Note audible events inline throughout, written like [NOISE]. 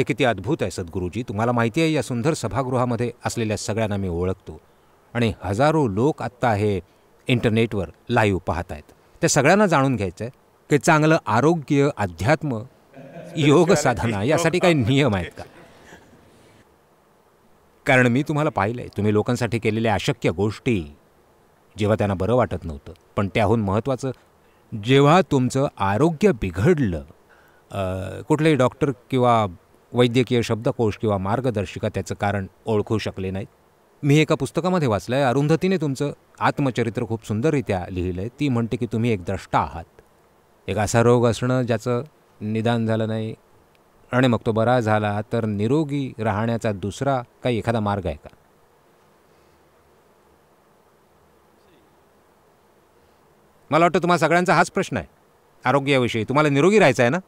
हे किती अद्भुत आहे सद्गुरुजी तुम्हाला माहिती आहे या सुंदर सभागृहामध्ये असलेल्या सगळ्यांना मी ओळखतो आणि हजारो लोक आत्ता हे इंटरनेटवर लाईव्ह पाहत आहेत त्या सगळ्यांना जाणून घ्यायचं आहे की चांगलं आरोग्य अध्यात्म योग साधना यासाठी काही नियम आहेत का कारण मी तुम्हाला पाहिलं आहे तुम्ही लोकांसाठी केलेल्या अशक्य गोष्टी जेव्हा त्यांना बरं वाटत नव्हतं पण त्याहून महत्त्वाचं जेव्हा तुमचं आरोग्य बिघडलं कुठलेही डॉक्टर किंवा वैद्यकीय शब्दकोश किंवा मार्गदर्शिका त्याचं कारण ओळखू शकले नाहीत मी एका पुस्तकामध्ये वाचलं आहे अरुंधतीने तुमचं आत्मचरित्र खूप सुंदररित्या लिहिलं आहे ती म्हणते की तुम्ही एक द्रष्टा आहात एक असा रोग असणं ज्याचं निदान झालं नाही आणि मग तो बरा झाला तर निरोगी राहण्याचा दुसरा काही एखादा मार्ग आहे का मला वाटतं तुम्हाला सगळ्यांचा हाच प्रश्न आहे आरोग्याविषयी तुम्हाला निरोगी राहायचं आहे ना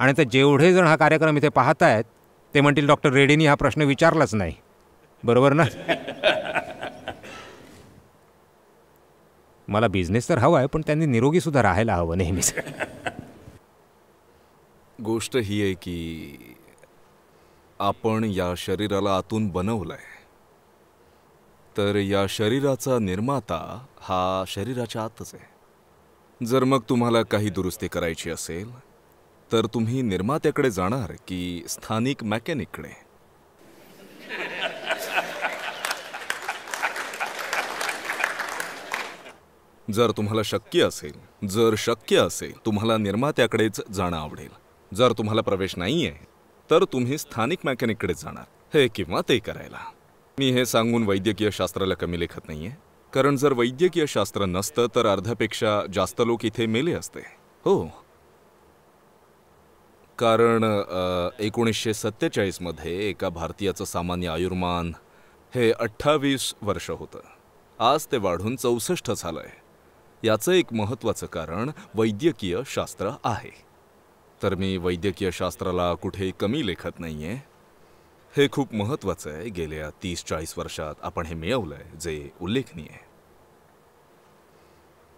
आणि ते जेवढे जण हा कार्यक्रम इथे पाहत आहेत ते म्हणतील डॉक्टर रेड्डीनी हा प्रश्न विचारलाच नाही बरोबर ना मला बिझनेस तर हवा आहे पण त्यांनी निरोगी सुद्धा राहायला हवं नेहमीच गोष्ट ही आहे की आपण या शरीराला आतून बनवलंय तर या शरीराचा निर्माता हा शरीराच्या आतच आहे जर मग तुम्हाला काही दुरुस्ती करायची असेल तर तुम्ही निर्मात्याकडे जाणार की स्थानिक मॅकॅनिककडे जर तुम्हाला शक्य असेल जर शक्य असेल तुम्हाला निर्मात्याकडेच जाणं आवडेल जर तुम्हाला प्रवेश नाही आहे तर तुम्ही स्थानिक मॅकॅनिककडे जाणार हे किंवा ते करायला मी हे सांगून वैद्यकीय शास्त्राला कमी लेखत नाहीये कारण जर वैद्यकीय शास्त्र नसतं तर अर्ध्यापेक्षा जास्त लोक इथे मेले असते हो कारण एकोणीसशे सत्तेचाळीसमध्ये एका भारतीयाचं सामान्य आयुर्मान हे अठ्ठावीस वर्ष होतं आज ते वाढून चौसष्ट झालं आहे याचं एक महत्त्वाचं कारण वैद्यकीय शास्त्र आहे तर मी वैद्यकीय शास्त्राला कुठे कमी लेखत नाही आहे हे खूप महत्त्वाचं आहे गेल्या तीस चाळीस वर्षात आपण हे मिळवलं आहे जे उल्लेखनीय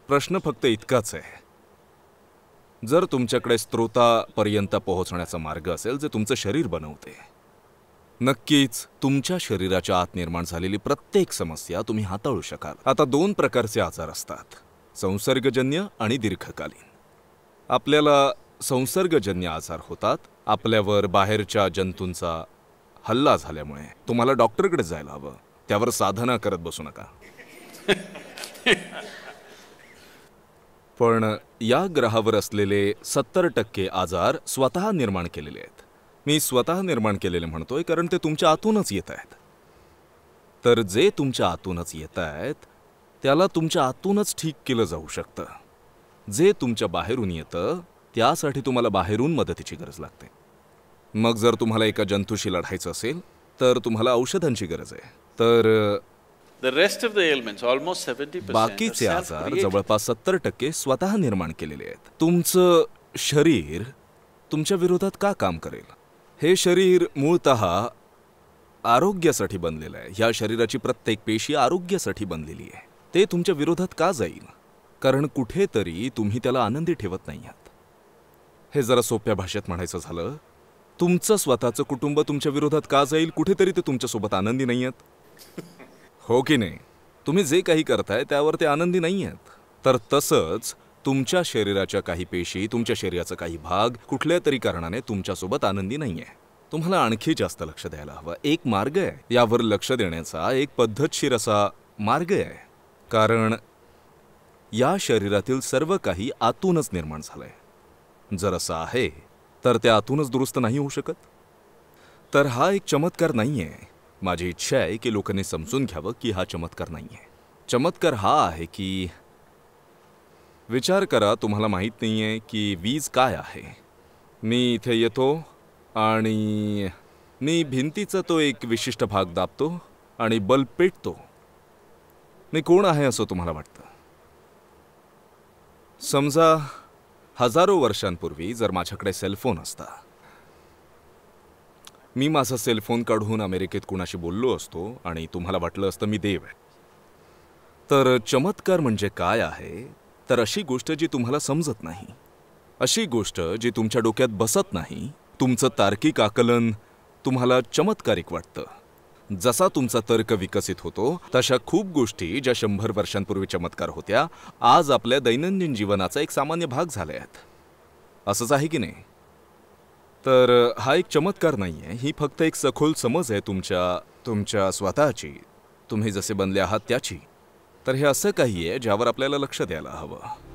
प्रश्न फक्त इतकाच आहे जर तुमच्याकडे स्त्रोतापर्यंत पोहोचण्याचा मार्ग असेल जे तुमचं शरीर बनवते नक्कीच तुमच्या शरीराच्या आत निर्माण झालेली प्रत्येक समस्या तुम्ही हाताळू शकाल आता दोन प्रकारचे आजार असतात संसर्गजन्य आणि दीर्घकालीन आपल्याला संसर्गजन्य आजार होतात आपल्यावर बाहेरच्या जंतूंचा हल्ला झाल्यामुळे तुम्हाला डॉक्टरकडे जायला हवं त्यावर साधना करत बसू नका [LAUGHS] पण या ग्रहावर असलेले सत्तर टक्के आजार स्वतः निर्माण केलेले आहेत मी स्वतः निर्माण केलेले म्हणतोय कारण ते तुमच्या आतूनच येत आहेत तर जे तुमच्या आतूनच येत आहेत त्याला तुमच्या आतूनच ठीक केलं जाऊ शकतं जे तुमच्या बाहेरून येतं त्यासाठी तुम्हाला बाहेरून मदतीची गरज लागते मग जर तुम्हाला एका जंतूशी लढायचं असेल तर तुम्हाला औषधांची गरज आहे तर बाकीचे आजार जवळपास सत्तर टक्के स्वतः निर्माण केलेले आहेत तुमचं शरीर तुमच्या विरोधात का काम करेल हे शरीर मूळत आरोग्यासाठी बनलेलं आहे या शरीराची प्रत्येक पेशी आरोग्यासाठी बनलेली आहे ते तुमच्या विरोधात का जाईल कारण कुठेतरी तुम्ही त्याला आनंदी ठेवत नाही आहात हे जरा सोप्या भाषेत म्हणायचं झालं तुमचं स्वतःचं कुटुंब तुमच्या विरोधात का जाईल कुठेतरी ते तुमच्यासोबत आनंदी नाही आहेत हो की नाही तुम्ही जे काही करताय त्यावर ते आनंदी नाही आहेत तर तसंच तुमच्या शरीराच्या काही पेशी तुमच्या शरीराचा काही भाग कुठल्या तरी कारणाने तुमच्यासोबत आनंदी नाही आहे तुम्हाला आणखी जास्त लक्ष द्यायला हवं एक मार्ग आहे यावर लक्ष देण्याचा एक पद्धतशीर असा मार्ग आहे कारण या शरीरातील सर्व काही आतूनच निर्माण झालंय जर असं आहे तर ते आतूनच दुरुस्त नाही होऊ शकत तर हा एक चमत्कार नाही आहे माझी इच्छा आहे की लोकांनी समजून घ्यावं की हा चमत्कार नाही आहे चमत्कार हा आहे की विचार करा तुम्हाला माहीत नाही आहे की वीज काय आहे मी इथे येतो आणि मी भिंतीचा तो एक विशिष्ट भाग दाबतो आणि बल्ब पेटतो मी कोण आहे असं तुम्हाला वाटतं समजा हजारो वर्षांपूर्वी जर माझ्याकडे सेलफोन असता मी माझा सेलफोन काढून अमेरिकेत कुणाशी बोललो असतो आणि तुम्हाला वाटलं असतं मी देव आहे तर चमत्कार म्हणजे काय आहे तर अशी गोष्ट जी तुम्हाला समजत नाही अशी गोष्ट जी तुमच्या डोक्यात बसत नाही तुमचं तार्किक आकलन तुम्हाला चमत्कारिक वाटतं जसा तुमचा तर्क विकसित होतो तशा खूप गोष्टी ज्या शंभर वर्षांपूर्वी चमत्कार होत्या आज आपल्या दैनंदिन जीवनाचा एक सामान्य भाग झाल्या आहेत असंच आहे की नाही तर हा एक चमत्कार नाही आहे ही फक्त एक सखोल समज आहे तुमच्या तुमच्या स्वतःची तुम्ही जसे बनले आहात त्याची तर हे असं काही आहे ज्यावर आपल्याला लक्ष द्यायला हवं